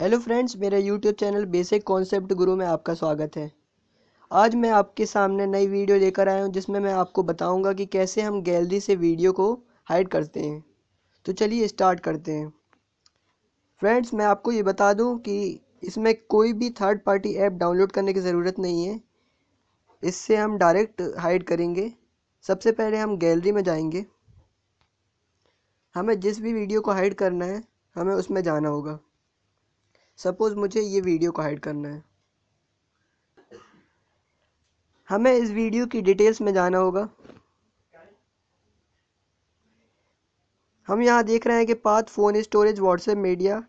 hello friends मेरे YouTube channel basic concept Guru में आपका स्वागत है आज मैं आपके सामने नई वीडियो लेकर आया हूँ जिसमें मैं आपको बताऊँगा कि कैसे हम गैलरी से वीडियो को हाइड करते हैं तो चलिए स्टार्ट करते हैं फ्रेंड्स मैं आपको ये बता दूँ कि इसमें कोई भी थर्ड पार्टी ऐप डाउनलोड करने की ज़रूरत नहीं है इससे हम डायरेक्ट हाइड करेंगे सबसे पहले हम गैलरी में जाएंगे हमें जिस भी वीडियो को हाइड करना है हमें उसमें जाना होगा सपोज़ मुझे ये वीडियो को हाइड करना है हमें इस वीडियो की डिटेल्स में जाना होगा हम यहाँ देख रहे हैं कि path phone storage WhatsApp media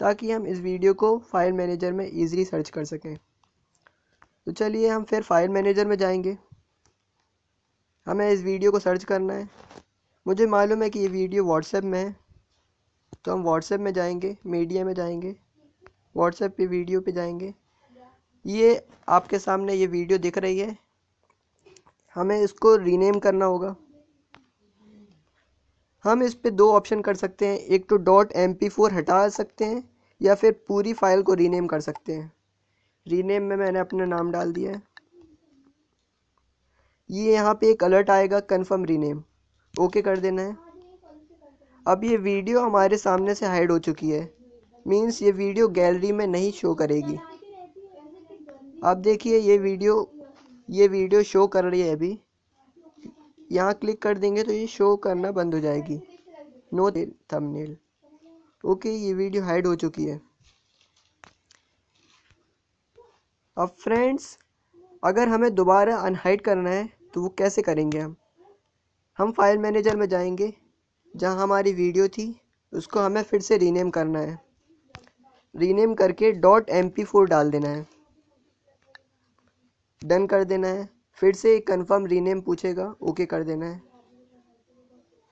ताकि हम इस वीडियो को फाइल मैनेजर में इजीली सर्च कर सकें तो चलिए हम फिर फाइल मैनेजर में जाएंगे हमें इस वीडियो को सर्च करना है मुझे मालूम है कि ये वीडियो व्हाट्सएप में है तो हम व्हाट्सएप में जाएंगे मीडिया में जाएंगे व्हाट्सएप पे वीडियो पे जाएंगे ये आपके सामने ये वीडियो दिख रही है हमें इसको रीनेम करना होगा हम इस पर दो ऑप्शन कर सकते हैं एक तो डॉट एम पी फोर हटा सकते हैं या फिर पूरी फाइल को रीनेम कर सकते हैं रीनेम में मैंने अपना नाम डाल दिया है ये यहाँ पे एक अलर्ट आएगा कंफर्म रीनेम ओके कर देना है अब ये वीडियो हमारे सामने से हाइड हो चुकी है मीन्स ये वीडियो गैलरी में नहीं शो करेगी अब देखिए ये वीडियो ये वीडियो शो कर रही है अभी यहाँ क्लिक कर देंगे तो ये शो करना बंद हो जाएगी नो थंबनेल ओके ये वीडियो हाइड हो चुकी है अब फ्रेंड्स अगर हमें दोबारा अनहाइड करना है तो वो कैसे करेंगे हम हम फाइल मैनेजर में जाएंगे जहाँ हमारी वीडियो थी उसको हमें फिर से रीनेम करना है रीनेम करके डॉट एम पी फोर डाल देना है डन कर देना है फिर से एक कन्फर्म रीनेम पूछेगा ओके कर देना है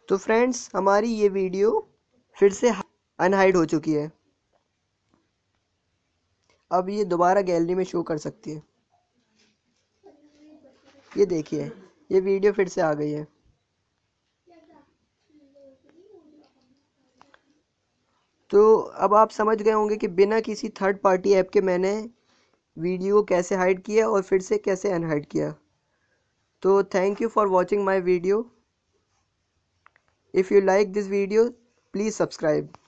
तो फ्रेंड्स हमारी ये वीडियो फिर से अनहाइड हो चुकी है अब ये दोबारा गैलरी में शो कर सकती है ये देखिए ये वीडियो फिर से आ गई है तो अब आप समझ गए होंगे कि बिना किसी थर्ड पार्टी ऐप के मैंने वीडियो कैसे हाइड किया और फिर से कैसे अनहाइड किया तो thank you for watching my video if you like this video please subscribe